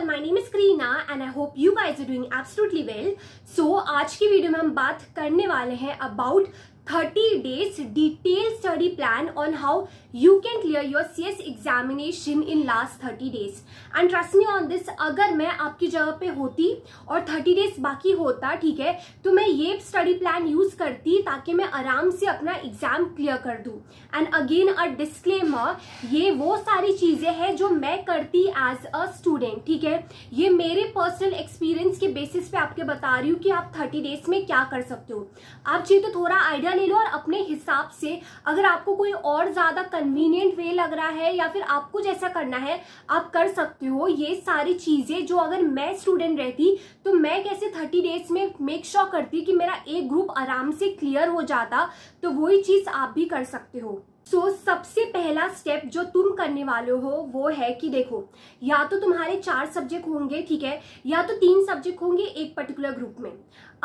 all my name is and I hope you guys are doing absolutely well so आज की video में हम बात करने वाले हैं about 30 days detailed study plan on how you can clear your CS examination in last 30 days and trust me on this अगर मैं आपकी जगह पे होती और 30 days बाकी होता ठीक है तो मैं ये study plan use करती ताकि मैं आराम से अपना exam clear कर दूँ and again a disclaimer ये वो सारी चीज़ें हैं जो मैं करती as a student ठीक है ये मेरे personal experience के basis पे आपके बता रही हूँ कि आप 30 days में क्या कर सकते हो आप चाहिए तो थोड़ा आइडिया ले लो और अपने हिसाब से अगर आपको कोई और ज़्यादा कन्वीनियंट वे लग रहा है या फिर आपको जैसा करना है आप कर सकते हो ये सारी चीज़ें जो अगर मैं स्टूडेंट रहती तो मैं कैसे थर्टी डेज में मेक श्योर sure करती कि मेरा एक ग्रुप आराम से क्लियर हो जाता तो वही चीज़ आप भी कर सकते हो सो so, सबसे पहला स्टेप जो तुम करने वाले हो वो है कि देखो या तो तुम्हारे चार सब्जेक्ट होंगे ठीक है या तो तीन सब्जेक्ट होंगे एक पर्टिकुलर ग्रुप में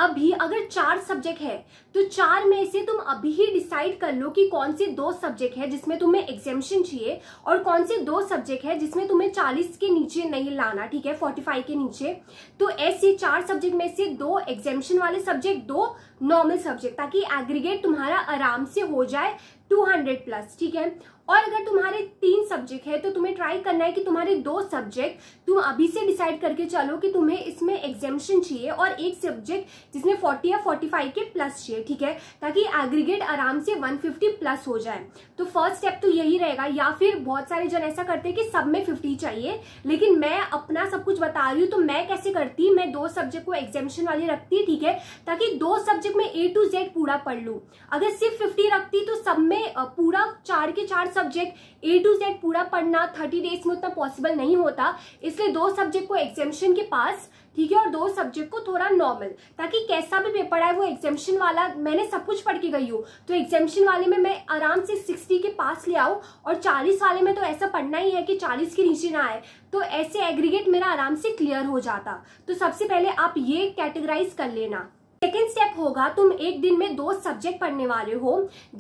अभी अगर चार सब्जेक्ट है तो चार में से तुम अभी ही डिसाइड कर लो कि कौन से दो सब्जेक्ट है जिसमें तुम्हें एग्जेम्पन चाहिए और कौन से दो सब्जेक्ट है जिसमें तुम्हें चालीस के नीचे नहीं लाना ठीक है फोर्टी फाइव के नीचे तो ऐसे चार सब्जेक्ट में से दो एग्जेम्पन वाले सब्जेक्ट दो नॉर्मल सब्जेक्ट ताकि एग्रीगेट तुम्हारा आराम से हो जाए टू हंड्रेड प्लस ठीक है और अगर तुम्हारे तीन सब्जेक्ट है तो तुम्हें ट्राई करना है कि तुम्हारे दो सब्जेक्ट तुम अभी से डिसाइड करके चलो कि तुम्हें इसमें एग्जामेशन चाहिए और एक सब्जेक्ट जिसमें 40 या 45 के प्लस चाहिए ठीक है ताकि एग्रीगेट आराम से 150 प्लस हो जाए तो फर्स्ट स्टेप तो यही रहेगा या फिर बहुत सारे जन ऐसा करते हैं कि सब में फिफ्टी चाहिए लेकिन मैं अपना सब कुछ बता रही हूँ तो मैं कैसे करती मैं दो सब्जेक्ट को एग्जामेशन वाली रखती ठीक है ताकि दो सब्जेक्ट में ए टू जेड पूरा पढ़ लू अगर सिर्फ फिफ्टी रखती तो सब में पूरा चार के चार सब्जेक्ट ए टू जेड पूरा पढ़ना थर्टी डेज में उतना पॉसिबल नहीं होता इसलिए दो सब्जेक्ट को एग्जामेशन के पास ठीक है और दो सब्जेक्ट को थोड़ा नॉर्मल ताकि कैसा भी पेपर आए वो एग्जामेशन वाला मैंने सब कुछ पढ़ के गई हूँ तो एग्जामेशन वाले में मैं आराम से सिक्सटी के पास ले आऊँ और चालीस वाले में तो ऐसा पढ़ना ही है कि चालीस के नीचे ना आए तो ऐसे एग्रीगेट मेरा आराम से क्लियर हो जाता तो सबसे पहले आप ये कैटेगराइज कर लेना सेकेंड स्टेप होगा तुम एक दिन में दो सब्जेक्ट पढ़ने वाले हो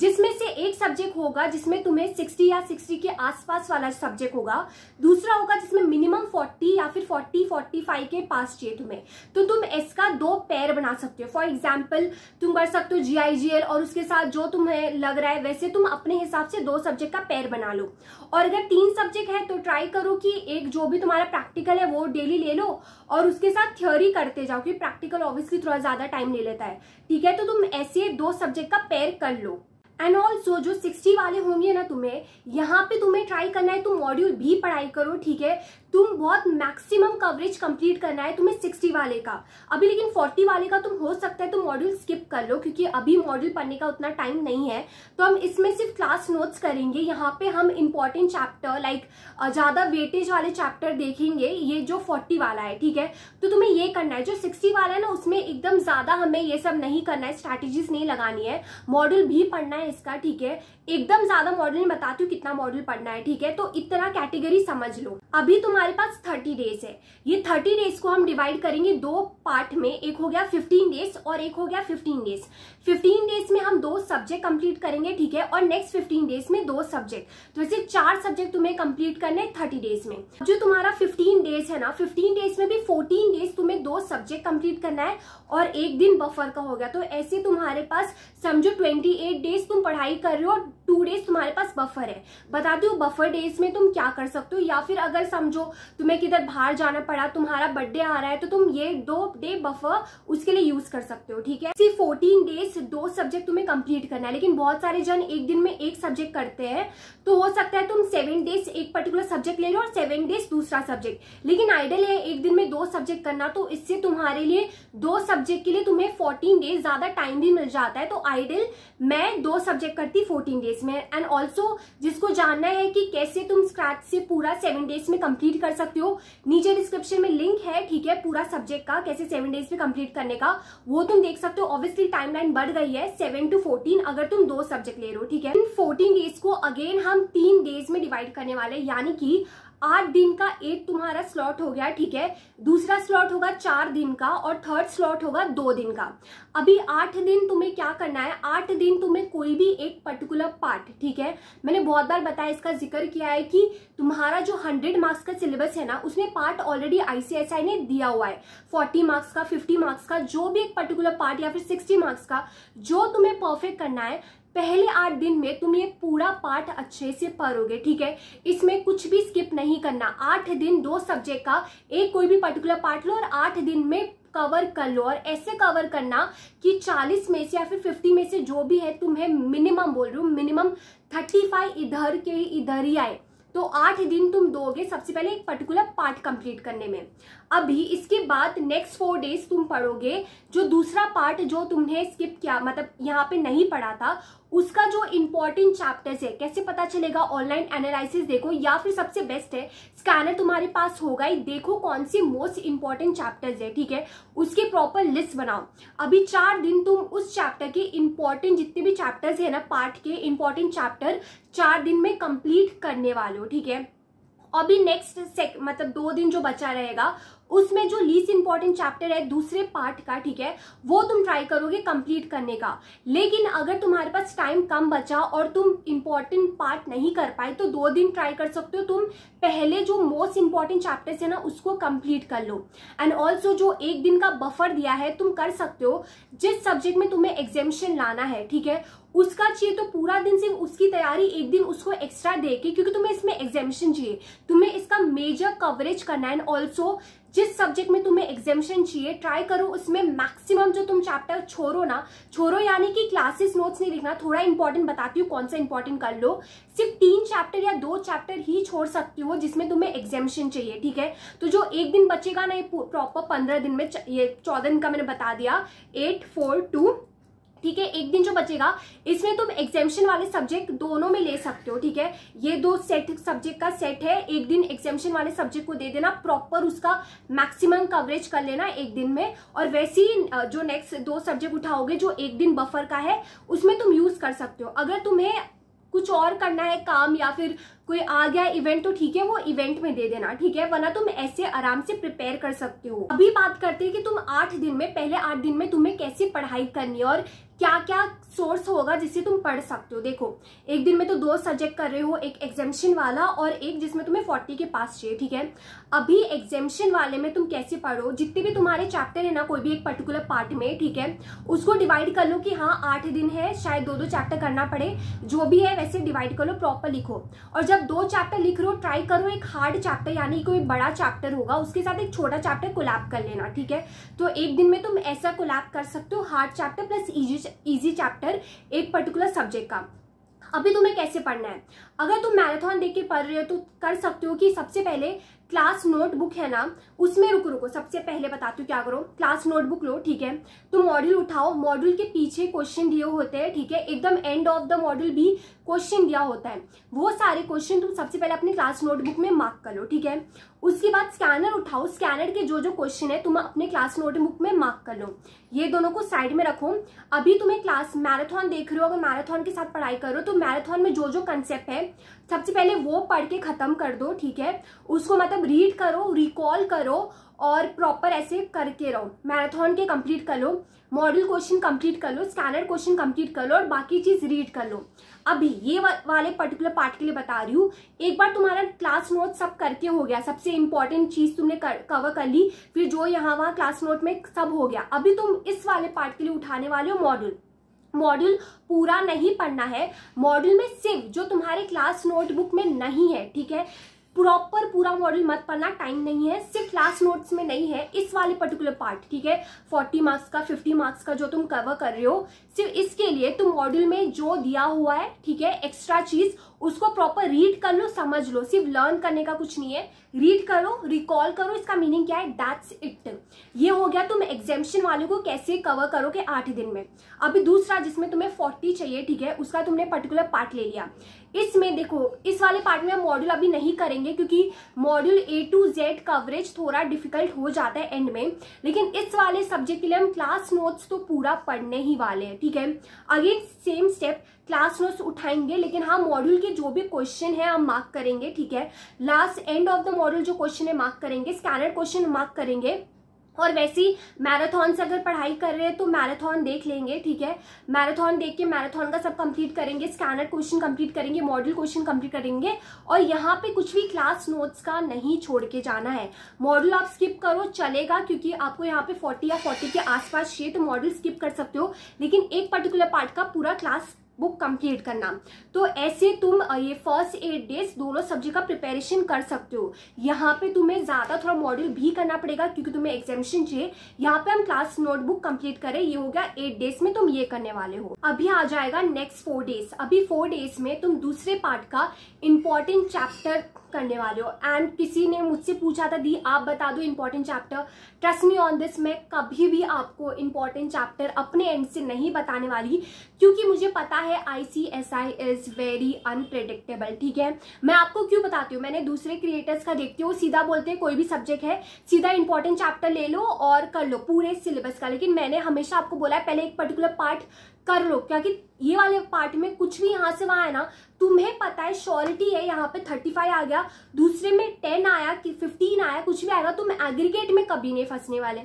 जिसमें से एक सब्जेक्ट होगा जिसमें तुम्हें 60 या 60 के आसपास वाला सब्जेक्ट होगा दूसरा होगा जिसमें मिनिमम 40 या फिर 40 45 के पास चाहिए तुम्हें तो तुम इसका दो पैर बना सकते हो फॉर एग्जाम्पल तुम कर सकते हो जीआईजीएल और उसके साथ जो तुम्हें लग रहा है वैसे तुम अपने हिसाब से दो सब्जेक्ट का पैर बना लो और अगर तीन सब्जेक्ट है तो ट्राई करो कि एक जो भी तुम्हारा प्रैक्टिकल है वो डेली ले लो और उसके साथ थ्योरी करते जाओ कि प्रैक्टिकल ऑब्वियसली थोड़ा ज्यादा टाइम टाइम ले लेता है ठीक है तो तुम ऐसे दो सब्जेक्ट का पेयर कर लो एंड ऑल्सो जो सिक्सटी वाले होंगे ना तुम्हें यहाँ पे तुम्हें ट्राई करना है तुम मॉड्यूल भी पढ़ाई करो ठीक है तुम बहुत मैक्सिमम कवरेज कंप्लीट करना है तुम्हें 60 वाले का अभी लेकिन 40 वाले का तुम हो सकता है तुम मॉड्यूल स्किप कर लो क्योंकि अभी मॉड्यूल पढ़ने का उतना टाइम नहीं है तो हम इसमें सिर्फ क्लास नोट्स करेंगे यहाँ पे हम इंपॉर्टेंट चैप्टर लाइक ज़्यादा वेटेज वाले चैप्टर देखेंगे ये जो फोर्टी वाला है ठीक है तो तुम्हें ये करना है जो सिक्सटी वाला है ना उसमें एकदम ज़्यादा हमें ये सब नहीं करना है स्ट्रैटेजीज नहीं लगानी है मॉड्यूल भी पढ़ना है इसका ठीक है एकदम ज़्यादा मॉड्यूल बताती हूँ कितना मॉड्यूल पढ़ना है ठीक है तो इतना कैटेगरी समझ लो अभी तुम्हारे हमारे पास थर्टी डेज है ये थर्टी डेज को हम डिवाइड करेंगे दो पार्ट में एक हो गया फिफ्टीन डेज और एक हो गया फिफ्टीन डेज फिफ्टीन डेज में हम दो सब्जेक्ट कंप्लीट करेंगे ठीक है और नेक्स्ट फिफ्टीन डेज में दो सब्जेक्ट तो ऐसे चार सब्जेक्ट तुम्हें कंप्लीट करने हैं थर्टी डेज में जो तुम्हारा फिफ्टीन डेज है ना फिफ्टीन डेज में भी फोर्टीन डेज तुम्हें दो सब्जेक्ट कंप्लीट करना है और एक दिन बफर का हो गया तो ऐसे तुम्हारे पास समझो ट्वेंटी डेज तुम पढ़ाई कर रहे हो टू डेज तुम्हारे पास बफर है बता दो बफर डेज में तुम क्या कर सकते हो या फिर अगर समझो तुम्हें किधर बाहर जाना पड़ा तुम्हारा बर्थडे आ रहा है तो तुम ये दो डे बफर उसके लिए यूज कर सकते हो ठीक है सिर्फ फोर्टीन डेज दो सब्जेक्ट तुम्हें कंप्लीट करना है लेकिन बहुत सारे जन एक दिन में एक सब्जेक्ट करते हैं तो हो सकता है तुम सेवन डेज एक पर्टिकुलर सब्जेक्ट ले लो और सेवन डेज दूसरा सब्जेक्ट लेकिन आइडल है एक दिन में दो सब्जेक्ट करना तो इससे तुम्हारे लिए दो सब्जेक्ट के लिए तुम्हें फोर्टीन डेज ज्यादा टाइम भी मिल जाता है तो आइडल मैं दो सब्जेक्ट करती फोर्टीन डेज में एंड ऑल्सो जिसको जानना है कि कैसे तुम स्क्रैच से पूरा सेवन डेज में कंप्लीट कंप्लीट कर सकते हो नीचे डिस्क्रिप्शन में लिंक है ठीक है पूरा सब्जेक्ट का कैसे सेवन डेज में कंप्लीट करने का वो तुम देख सकते हो ऑब्वियसली टाइमलाइन बढ़ गई है सेवन टू फोर्टीन अगर तुम दो सब्जेक्ट ले रहे हो ठीक है इन फोर्टीन डेज को अगेन हम तीन डेज में डिवाइड करने वाले यानी कि आठ दिन का एक तुम्हारा स्लॉट हो गया ठीक है दूसरा स्लॉट होगा चार दिन का और थर्ड स्लॉट होगा दो दिन का अभी आठ दिन तुम्हें क्या करना है आठ दिन तुम्हें कोई भी एक पर्टिकुलर पार्ट ठीक है मैंने बहुत बार बताया इसका जिक्र किया है कि तुम्हारा जो हंड्रेड मार्क्स का सिलेबस है ना उसमें पार्ट ऑलरेडी आईसीएसआई ने दिया हुआ है फोर्टी मार्क्स का फिफ्टी मार्क्स का जो भी एक पर्टिकुलर पार्ट या फिर सिक्सटी मार्क्स का जो तुम्हें परफेक्ट करना है पहले आठ दिन में तुम ये पूरा पाठ अच्छे से पढ़ोगे ठीक है इसमें कुछ भी स्किप नहीं करना आठ दिन दो सब्जेक्ट का एक कोई भी पर्टिकुलर पार्ट लो और आठ दिन में कवर कर लो और ऐसे कवर करना कि 40 में से या फिर 50 में से जो भी है तुम्हें मिनिमम बोल रही हूँ मिनिमम 35 इधर के इधर ही आए तो आठ दिन तुम दोगे सबसे पहले एक पर्टिकुलर पार्ट कंप्लीट करने में अभी इसके बाद नेक्स्ट फोर डेज तुम पढ़ोगे जो दूसरा पार्ट जो तुमने स्किप किया मतलब यहाँ पे नहीं पढ़ा था उसका जो इम्पोर्टेंट चैप्टर्स है कैसे पता चलेगा ऑनलाइन एनालिसिस देखो या फिर सबसे बेस्ट है स्कैनर तुम्हारे पास होगा ही देखो कौन से मोस्ट इंपॉर्टेंट चैप्टर्स है ठीक है उसके प्रॉपर लिस्ट बनाओ अभी चार दिन तुम उस चैप्टर के इंपॉर्टेंट जितने भी चैप्टर्स है ना पार्ट के इंपॉर्टेंट चैप्टर चार दिन में कंप्लीट करने वाले हो ठीक है अभी नेक्स्ट मतलब दो दिन जो बचा रहेगा उसमें जो लीस्ट इंपॉर्टेंट चैप्टर है दूसरे पार्ट का ठीक है वो तुम ट्राई करोगे कंप्लीट करने का लेकिन अगर तुम्हारे पास टाइम कम बचा और तुम इंपॉर्टेंट पार्ट नहीं कर पाए तो दो दिन ट्राई कर सकते हो तुम पहले जो मोस्ट इंपॉर्टेंट चैप्टर्स है ना उसको कंप्लीट कर लो एंड ऑल्सो जो एक दिन का बफर दिया है तुम कर सकते हो जिस सब्जेक्ट में तुम्हें एग्जामिशन लाना है ठीक है उसका चाहिए तो पूरा दिन सिर्फ उसकी तैयारी एक दिन उसको एक्स्ट्रा दे के क्योंकि तुम्हें इसमें एग्जामिशन चाहिए तुम्हें इसका मेजर कवरेज करना है एंड ऑल्सो जिस सब्जेक्ट में तुम्हें एग्जामेशन चाहिए ट्राई करो उसमें मैक्सिमम जो तुम चैप्टर छोड़ो ना छोड़ो यानी कि क्लासेस नोट्स नहीं लिखना थोड़ा इंपॉर्टेंट बताती हूँ कौन सा इंपॉर्टेंट कर लो सिर्फ तीन चैप्टर या दो चैप्टर ही छोड़ सकती हो जिसमें तुम्हें एग्जामिशन चाहिए ठीक है तो जो एक दिन बचेगा ना ये प्रॉपर पंद्रह दिन में ये चौदह दिन का मैंने बता दिया एट फोर टू ठीक है एक दिन जो बचेगा इसमें तुम एग्जामेशन वाले सब्जेक्ट दोनों में ले सकते हो ठीक है ये दो सेट सब्जेक्ट का सेट है एक दिन एग्जामेशन वाले सब्जेक्ट को दे देना प्रॉपर उसका मैक्सिमम कवरेज कर लेना एक दिन में और वैसे ही जो नेक्स्ट दो सब्जेक्ट उठाओगे जो एक दिन बफर का है उसमें तुम यूज कर सकते हो अगर तुम्हें कुछ और करना है काम या फिर कोई आ गया इवेंट तो ठीक है वो इवेंट में दे देना ठीक है वरना तुम ऐसे आराम से प्रिपेयर कर सकते हो अभी बात करते हैं कि तुम आठ दिन में पहले आठ दिन में तुम्हें कैसे पढ़ाई करनी है और क्या क्या सोर्स होगा जिसे तुम पढ़ सकते हो देखो एक दिन में तो दो सब्जेक्ट कर रहे हो एक एग्जामेशन वाला और एक जिसमें तुम्हें फोर्टी के पास चाहिए ठीक है अभी एग्जामेशन वाले में तुम कैसे पढ़ो जितने भी तुम्हारे चैप्टर है ना कोई भी एक पर्टिकुलर पार्ट में ठीक है उसको डिवाइड कर लो कि हाँ आठ दिन है शायद दो दो चैप्टर करना पड़े जो भी है वैसे डिवाइड कर लो प्रॉपर लिखो और जब दो चैप्टर लिख रहे हो ट्राई करो एक हार्ड चैप्टर यानी कोई बड़ा चैप्टर होगा उसके साथ एक छोटा चैप्टर कोलैप कर लेना ठीक है तो एक दिन में तुम ऐसा कोलैप कर सकते हो hard chapter plus easy easy chapter एक पर्टिकुलर सब्जेक्ट का अभी तुम्हें कैसे पढ़ना है अगर तुम मैराथन देख के पढ़ रहे हो तो कर सकते हो कि सबसे पहले क्लास नोटबुक है ना उसमें रुको रुको सबसे पहले बताती हूँ क्या करो क्लास नोटबुक लो ठीक है तो मॉड्यूल उठाओ मॉड्यूल के पीछे क्वेश्चन दिए होते हैं ठीक है एकदम एंड ऑफ द मॉड्यूल भी क्वेश्चन दिया होता है वो सारे क्वेश्चन तुम सबसे पहले अपने क्लास नोटबुक में मार्क कर लो ठीक है उसके बाद स्कैनर उठाओ स्कैनर के जो जो क्वेश्चन है तुम अपने क्लास नोटबुक में मार्क कर लो ये दोनों को साइड में रखो अभी तुम्हें क्लास मैराथन देख रहे हो अगर मैराथन के साथ पढ़ाई करो तो मैराथन में जो जो कंसेप्ट है सबसे पहले वो पढ़ के ख़त्म कर दो ठीक है उसको मतलब रीड करो रिकॉल करो और प्रॉपर ऐसे करके रहो मैराथन के कंप्लीट कर लो मॉडल क्वेश्चन कंप्लीट कर लो स्टैंडर्ड क्वेश्चन कंप्लीट कर लो और बाकी चीज़ रीड कर लो अभी ये वाले पर्टिकुलर पार्ट के लिए बता रही हूँ एक बार तुम्हारा क्लास नोट सब करके हो गया सबसे इंपॉर्टेंट चीज़ तुमने कर, कवर कर ली फिर जो यहाँ वहाँ क्लास नोट में सब हो गया अभी तुम इस वाले पार्ट के लिए उठाने वाले हो मॉडल मॉड्यूल पूरा नहीं पढ़ना है मॉड्यूल में सिर्फ जो तुम्हारे क्लास नोटबुक में नहीं है ठीक है प्रॉपर पूरा मॉडल मत पढ़ना टाइम नहीं है सिर्फ क्लास नोट्स में नहीं है इस वाले पर्टिकुलर पार्ट ठीक है 40 मार्क्स का 50 मार्क्स का जो तुम कवर कर रहे हो सिर्फ इसके लिए तुम मॉड्यूल में जो दिया हुआ है ठीक है एक्स्ट्रा चीज उसको प्रॉपर रीड कर लो समझ लो सिर्फ लर्न करने का कुछ नहीं है रीड करो रिकॉल करो इसका मीनिंग क्या है दैट्स इट ये हो गया तुम एग्जामेशन वाले को कैसे कवर करोगे आठ दिन में अभी दूसरा जिसमें तुम्हें फोर्टी चाहिए ठीक है उसका तुमने पर्टिकुलर पार्ट ले लिया इसमें देखो इस वाले पार्ट में हम मॉड्यूल अभी नहीं करेंगे क्योंकि module A to Z coverage थोड़ा डिफिकल्ट हो जाता है एंड में लेकिन इस वाले सब्जेक्ट के लिए हम क्लास नोट्स तो पूरा पढ़ने ही वाले हैं ठीक है again same step class notes उठाएंगे लेकिन हाँ मॉड्यूल के जो भी क्वेश्चन है हम मार्क करेंगे ठीक है last end of the module जो क्वेश्चन है मार्क करेंगे स्कैनर क्वेश्चन मार्क करेंगे और वैसी मैराथन से अगर पढ़ाई कर रहे हैं तो मैराथन देख लेंगे ठीक है मैराथन देख के मैराथन का सब कंप्लीट करेंगे स्कैनर क्वेश्चन कंप्लीट करेंगे मॉडल क्वेश्चन कंप्लीट करेंगे और यहाँ पे कुछ भी क्लास नोट्स का नहीं छोड़ के जाना है मॉडल आप स्किप करो चलेगा क्योंकि आपको यहाँ पे 40 या 40 के आसपास चाहिए तो मॉडल स्किप कर सकते हो लेकिन एक पर्टिकुलर पार्ट का पूरा क्लास बुक कंप्लीट करना तो ऐसे तुम ये फर्स्ट एट डेज दोनों सब्जेक्ट का प्रिपेरेशन कर सकते हो यहाँ पे तुम्हें ज़्यादा थोड़ा मॉड्यूल भी करना पड़ेगा क्योंकि तुम्हें एग्जामिशन चाहिए यहाँ पे हम क्लास नोटबुक कंप्लीट करें ये हो गया एट डेज में तुम ये करने वाले हो अभी आ जाएगा नेक्स्ट फोर डेज अभी फोर डेज में तुम दूसरे पार्ट का इम्पोर्टेंट चैप्टर करने वाले हो एंड किसी ने मुझसे पूछा था दी आप बता दो important chapter trust me on this मैं कभी भी आपको इंपॉर्टेंट चैप्टर अपने एंड से नहीं बताने वाली क्योंकि मुझे पता है I C S I is very unpredictable ठीक है मैं आपको क्यों बताती हूँ मैंने दूसरे क्रिएटर्स का देखती हूँ सीधा बोलते हैं कोई भी सब्जेक्ट है सीधा इंपॉर्टेंट चैप्टर ले लो और कर लो पूरे सिलेबस का लेकिन मैंने हमेशा आपको बोला है पहले एक पर्टिकुलर पार्ट कर लो क्योंकि ये वाले पार्ट में कुछ भी यहां से वहां है ना तुम्हें पता है श्योरिटी है यहाँ पे थर्टी फाइव आ गया दूसरे में टेन आया कि फिफ्टीन आया कुछ भी आएगा तुम एग्रीगेट में कभी नहीं फंसने वाले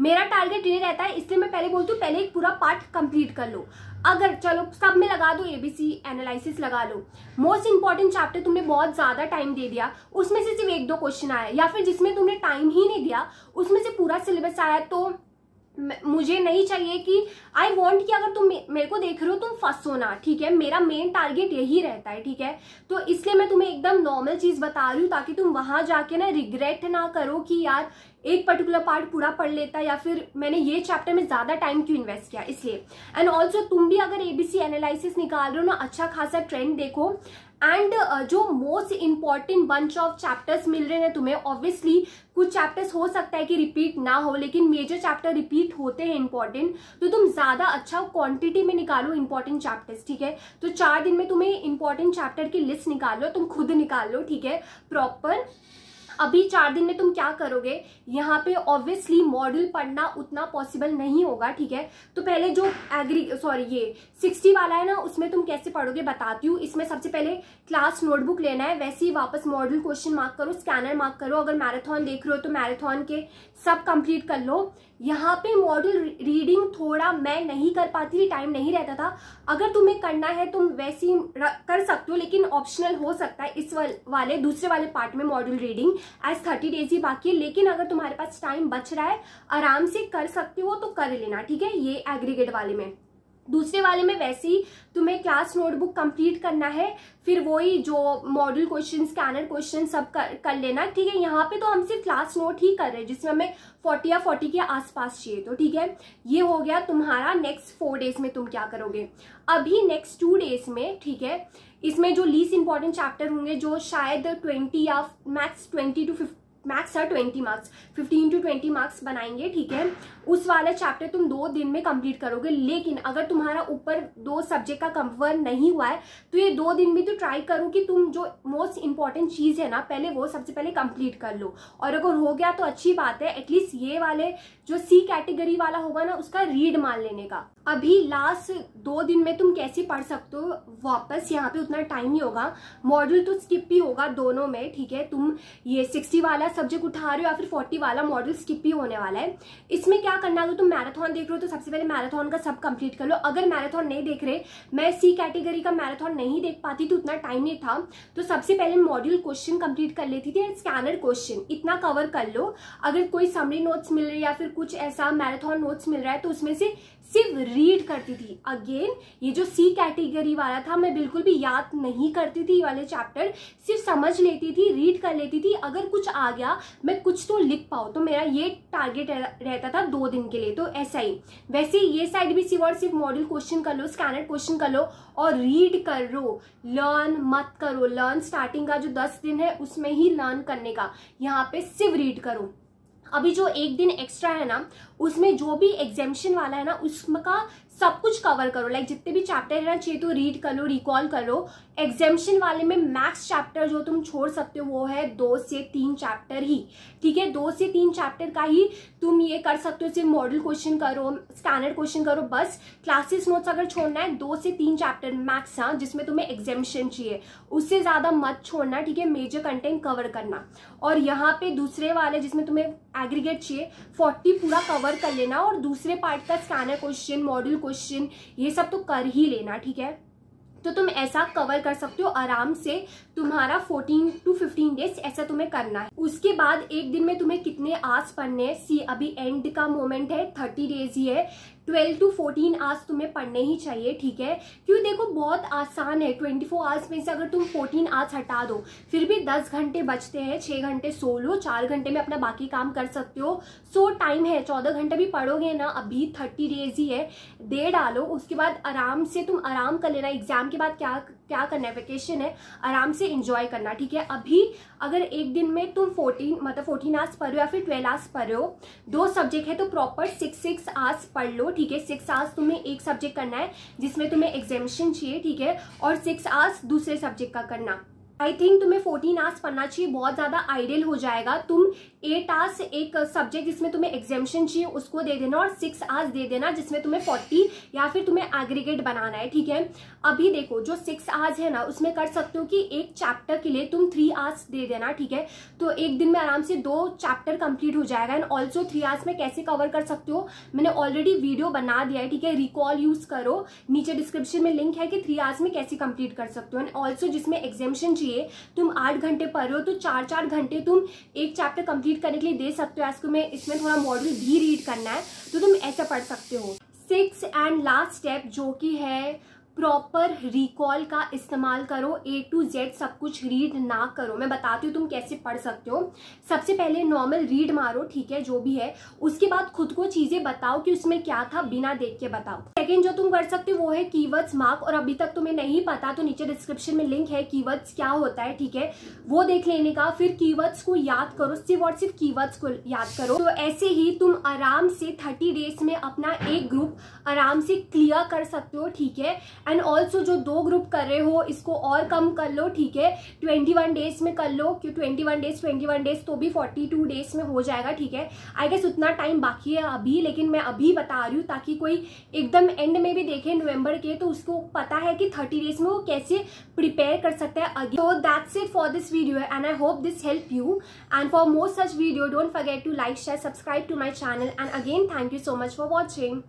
मेरा टारगेट ये रहता है इसलिए मैं पहले बोलती हूँ पहले एक पूरा पार्ट कंप्लीट कर लो अगर चलो सब में लगा दो एबीसी एनालिसिस लगा लो मोस्ट इंपॉर्टेंट चैप्टर तुमने बहुत ज़्यादा टाइम दे दिया उसमें से सिर्फ एक दो क्वेश्चन आया या फिर जिसमें तुमने टाइम ही नहीं दिया उसमें से पूरा सिलेबस आया तो मुझे नहीं चाहिए कि आई वॉन्ट कि अगर तुम मेरे को देख रहे हो तुम फंसो ना ठीक है मेरा मेन टारगेट यही रहता है ठीक है तो इसलिए मैं तुम्हें एकदम नॉर्मल चीज बता रही हूँ ताकि तुम वहां जाके ना रिग्रेट ना करो कि यार एक पर्टिकुलर पार्ट पूरा पढ़ लेता या फिर मैंने ये चैप्टर में ज्यादा टाइम क्यों इन्वेस्ट किया इसलिए एंड ऑल्सो तुम भी अगर एबीसी एनालिसिस निकाल रहे हो ना अच्छा खासा ट्रेंड देखो एंड uh, जो most important bunch of chapters मिल रहे हैं तुम्हें ऑब्वियसली कुछ चैप्टर्स हो सकता है कि रिपीट ना हो लेकिन मेजर चैप्टर रिपीट होते हैं इंपॉर्टेंट तो तुम ज़्यादा अच्छा क्वांटिटी में निकालो इंपॉर्टेंट चैप्टर्स ठीक है तो चार दिन में तुम्हें इंपॉर्टेंट चैप्टर की लिस्ट निकालो तुम खुद निकाल लो ठीक है प्रॉपर अभी चार दिन में तुम क्या करोगे यहाँ पे ऑब्वियसली मॉडल पढ़ना उतना पॉसिबल नहीं होगा ठीक है तो पहले जो एग्री सॉरी ये सिक्सटी वाला है ना उसमें तुम कैसे पढ़ोगे बताती हूँ इसमें सबसे पहले क्लास नोटबुक लेना है वैसे ही वापस मॉडल क्वेश्चन मार्क करो स्कैनर मार्क करो अगर मैराथन देख रहे हो तो मैराथन के सब कंप्लीट कर लो यहाँ पे मॉडल रीडिंग थोड़ा मैं नहीं कर पाती थी टाइम नहीं रहता था अगर तुम्हें करना है तुम वैसे ही कर सकते हो लेकिन ऑप्शनल हो सकता है इस वाले दूसरे वाले पार्ट में model reading as thirty days ही बाकी है लेकिन अगर तुम्हारे पास टाइम बच रहा है आराम से कर सकते हो तो कर लेना ठीक है ये एग्रीगेट वाले में दूसरे वाले में वैसे ही तुम्हें क्लास नोटबुक कंप्लीट करना है फिर वही जो मॉडल क्वेश्चन स्कैनर क्वेश्चन सब कर कर लेना ठीक है यहाँ पे तो हम सिर्फ क्लास नोट ही कर रहे हैं जिसमें हमें फोर्टी या फोर्टी के आसपास चाहिए तो ठीक है ये हो गया तुम्हारा नेक्स्ट फोर डेज में तुम क्या करोगे अभी नेक्स्ट टू डेज में ठीक है इसमें जो लीस्ट इंपॉर्टेंट चैप्टर होंगे जो शायद ट्वेंटी या max twenty to fifty max है twenty marks fifteen to twenty marks बनाएंगे ठीक है उस वाला चैप्टर तुम दो दिन में कंप्लीट करोगे लेकिन अगर तुम्हारा ऊपर दो सब्जेक्ट का कंफर्म नहीं हुआ है तो ये दो दिन भी तो ट्राई करो कि तुम जो मोस्ट इंपॉर्टेंट चीज़ है ना पहले वो सबसे पहले कंप्लीट कर लो और अगर हो गया तो अच्छी बात है एटलीस्ट ये वाले जो सी कैटेगरी वाला होगा ना उसका रीड मान लेने का अभी लास्ट दो दिन में तुम कैसे पढ़ सकते हो वापस यहाँ पे उतना टाइम ही होगा मॉड्यूल तो स्किप ही होगा दोनों में ठीक है तुम ये सिक्सटी वाला वाला सब्जेक्ट उठा रहे हो या फिर फोर्टी वाला मॉडल स्किप ही होने वाला है इसमें क्या करना अगर तुम मैराथन देख रहे हो तो सबसे पहले मैराथन का सब कंप्लीट कर लो अगर मैराथन नहीं देख रहे मैं सी कैटेगरी का मैराथन नहीं देख पाती तो उतना टाइम नहीं था तो सबसे पहले मॉड्यूल क्वेश्चन कंप्लीट कर लेती थी स्कैनर क्वेश्चन इतना कवर कर लो अगर कोई समरी नोट्स मिल रही है या फिर कुछ ऐसा मैराथन नोट्स मिल रहा है तो उसमें से सिर्फ रीड करती थी अगेन ये जो सी कैटेगरी वाला था मैं बिल्कुल भी याद नहीं करती थी ये वाले चैप्टर सिर्फ समझ लेती थी रीड कर लेती थी अगर कुछ आ गया मैं कुछ तो लिख पाऊँ तो मेरा ये टारगेट रहता था दो दिन के लिए तो ऐसा ही वैसे ये साइड भी सिर्फ और सिर्फ मॉडल क्वेश्चन कर लो स्कैनर क्वेश्चन कर लो और रीड करो लर्न मत करो लर्न स्टार्टिंग का जो दस दिन है उसमें ही लर्न करने का यहाँ पे सिर्फ रीड करो अभी जो एक दिन एक्स्ट्रा है ना उसमें जो भी एग्जेम्शन वाला है ना उसका सब कुछ कवर करो लाइक जितने भी चैप्टर है ना चाहिए तो रीड कर लो रिकॉल कर लो वाले में मैक्स चैप्टर जो तुम छोड़ सकते हो वो है दो से तीन चैप्टर ही ठीक है दो से तीन चैप्टर का ही तुम ये कर सकते हो सिर्फ मॉडल क्वेश्चन करो स्टैंडर्ड क्वेश्चन करो बस क्लासेस नोट्स अगर छोड़ना है दो से तीन चैप्टर मैक्स हाँ जिसमें तुम्हें एग्जेम्पन चाहिए उससे ज़्यादा मत छोड़ना ठीक है मेजर कंटेंट कवर करना और यहाँ पे दूसरे वाले जिसमें तुम्हें एग्रीगेट चाहिए फोर्टी पूरा कवर कर लेना और दूसरे पार्ट का स्कैनर क्वेश्चन मॉडल क्वेश्चन ये सब तो कर ही लेना ठीक है तो तुम ऐसा कवर कर सकते हो आराम से तुम्हारा 14 टू 15 डेज ऐसा तुम्हें करना है उसके बाद एक दिन में तुम्हें कितने आस पढ़ने हैं सी अभी एंड का मोमेंट है 30 डेज ही है ट्वेल्व टू फोर्टीन आवर्स तुम्हें पढ़ने ही चाहिए ठीक है क्यों देखो बहुत आसान है ट्वेंटी फोर आवर्स में से अगर तुम फोर्टीन आवर्स हटा दो फिर भी दस घंटे बचते हैं छः घंटे सो लो चार घंटे में अपना बाकी काम कर सकते हो सो टाइम है चौदह घंटे भी पढ़ोगे ना अभी थर्टी डेज ही है दे डालो उसके बाद आराम से तुम आराम कर लेना एग्जाम के बाद क्या क्या करना है वेकेशन है आराम से इंजॉय करना ठीक है अभी अगर एक दिन में तुम फोर्टीन मतलब फोर्टीन आवर्स पढ़ रहे हो या फिर ट्वेल्व आवर्स पढ़ रहे हो दो सब्जेक्ट है तो प्रॉपर सिक्स सिक्स आवर्स पढ़ लो ठीक है सिक्स आवर्स तुम्हें एक सब्जेक्ट करना है जिसमें तुम्हें एग्जामिशन चाहिए ठीक है और सिक्स आवर्स दूसरे सब्जेक्ट का करना आई थिंक तुम्हें फोर्टीन आवर्स पढ़ना चाहिए बहुत ज़्यादा आइडियल हो जाएगा तुम एट आवर्स एक सब्जेक्ट जिसमें तुम्हें एग्जामेशन चाहिए उसको दे देना और सिक्स आवर्स दे देना जिसमें तुम्हें फोर्टी या फिर तुम्हें एग्रीगेट बनाना है ठीक है अभी देखो जो सिक्स आवर्स है ना उसमें कर सकते हो कि एक चैप्टर के लिए तुम थ्री आवर्स दे देना ठीक है तो एक दिन में आराम से दो चैप्टर कंप्लीट हो जाएगा एंड ऑल्सो थ्री आवर्स में कैसे कवर कर सकते हो मैंने ऑलरेडी वीडियो बना दिया है ठीक है रिकॉल यूज़ करो नीचे डिस्क्रिप्शन में लिंक है कि थ्री आवर्स में कैसे कंप्लीट कर सकते हो एंड ऑल्सो जिसमें एग्जामेशन लीजिए तुम आठ घंटे पढ़ रहे हो तो चार चार घंटे तुम एक चैप्टर कंप्लीट करने के लिए दे सकते हो आज तुम्हें इसमें थोड़ा मॉडल भी रीड करना है तो तुम ऐसा पढ़ सकते हो सिक्स एंड लास्ट स्टेप जो कि है प्रॉपर रिकॉल का इस्तेमाल करो ए टू जेड सब कुछ रीड ना करो मैं बताती हूँ तुम कैसे पढ़ सकते हो सबसे पहले नॉर्मल रीड मारो ठीक है जो भी है उसके बाद खुद को चीज़ें बताओ कि उसमें क्या था बिना देख के बताओ सेकेंड जो तुम कर सकते हो वो है कीवर्ड्स मार्क और अभी तक तुम्हें नहीं पता तो नीचे डिस्क्रिप्शन में लिंक है कीवर्ड्स क्या होता है ठीक है वो देख लेने का फिर कीवर्ड्स को याद करो सिर्फ और सिर्फ कीवर्ड्स को याद करो तो ऐसे ही तुम आराम से थर्टी डेज में अपना एक ग्रुप आराम से क्लियर कर सकते हो ठीक है एंड ऑल्सो जो दो ग्रुप कर रहे हो इसको और कम कर लो ठीक है ट्वेंटी वन डेज में कर लो क्यों twenty one days twenty one days तो भी फोर्टी टू डेज में हो जाएगा ठीक है आई गेस उतना टाइम बाकी है अभी लेकिन मैं अभी बता रही हूँ ताकि कोई एकदम एंड में भी देखें नवंबर के तो उसको पता है कि थर्टी डेज में वो कैसे प्रिपेयर कर सकता है अगेन तो that's it for this video and I hope this help you and for most such video don't forget to like share subscribe to my channel and again thank you so much for watching